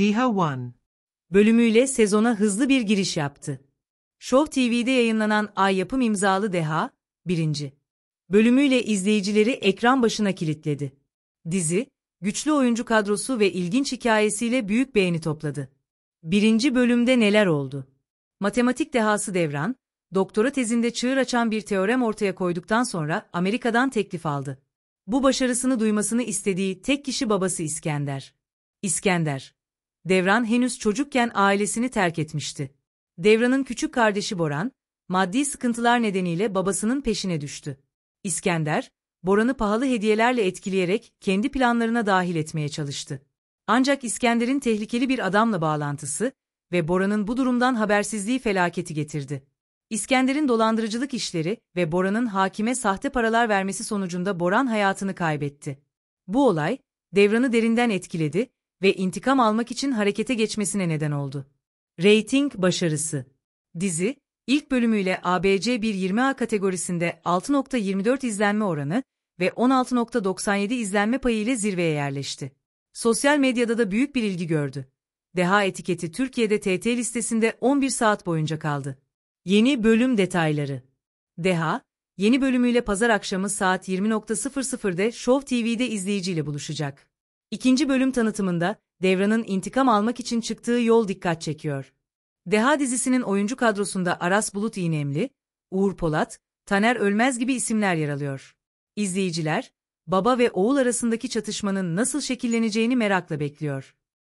Diha One bölümüyle sezona hızlı bir giriş yaptı. Show TV'de yayınlanan Ay Yapım imzalı Deha, 1. bölümüyle izleyicileri ekran başına kilitledi. Dizi, güçlü oyuncu kadrosu ve ilginç hikayesiyle büyük beğeni topladı. Birinci bölümde neler oldu? Matematik dehası Devran, doktora tezinde çığır açan bir teorem ortaya koyduktan sonra Amerika'dan teklif aldı. Bu başarısını duymasını istediği tek kişi babası İskender. İskender, Devran henüz çocukken ailesini terk etmişti. Devran'ın küçük kardeşi Boran, maddi sıkıntılar nedeniyle babasının peşine düştü. İskender, Boran'ı pahalı hediyelerle etkileyerek kendi planlarına dahil etmeye çalıştı. Ancak İskender'in tehlikeli bir adamla bağlantısı ve Boran'ın bu durumdan habersizliği felaketi getirdi. İskender'in dolandırıcılık işleri ve Boran'ın hakime sahte paralar vermesi sonucunda Boran hayatını kaybetti. Bu olay, Devran'ı derinden etkiledi ve intikam almak için harekete geçmesine neden oldu. Rating başarısı Dizi, ilk bölümüyle ABC 1.20A kategorisinde 6.24 izlenme oranı ve 16.97 izlenme payı ile zirveye yerleşti. Sosyal medyada da büyük bir ilgi gördü. Deha etiketi Türkiye'de TT listesinde 11 saat boyunca kaldı. Yeni bölüm detayları Deha, yeni bölümüyle pazar akşamı saat 20.00'de Show TV'de izleyiciyle buluşacak. İkinci bölüm tanıtımında Devran'ın intikam almak için çıktığı yol dikkat çekiyor. Deha dizisinin oyuncu kadrosunda Aras Bulut İğnemli, Uğur Polat, Taner Ölmez gibi isimler yer alıyor. İzleyiciler, baba ve oğul arasındaki çatışmanın nasıl şekilleneceğini merakla bekliyor.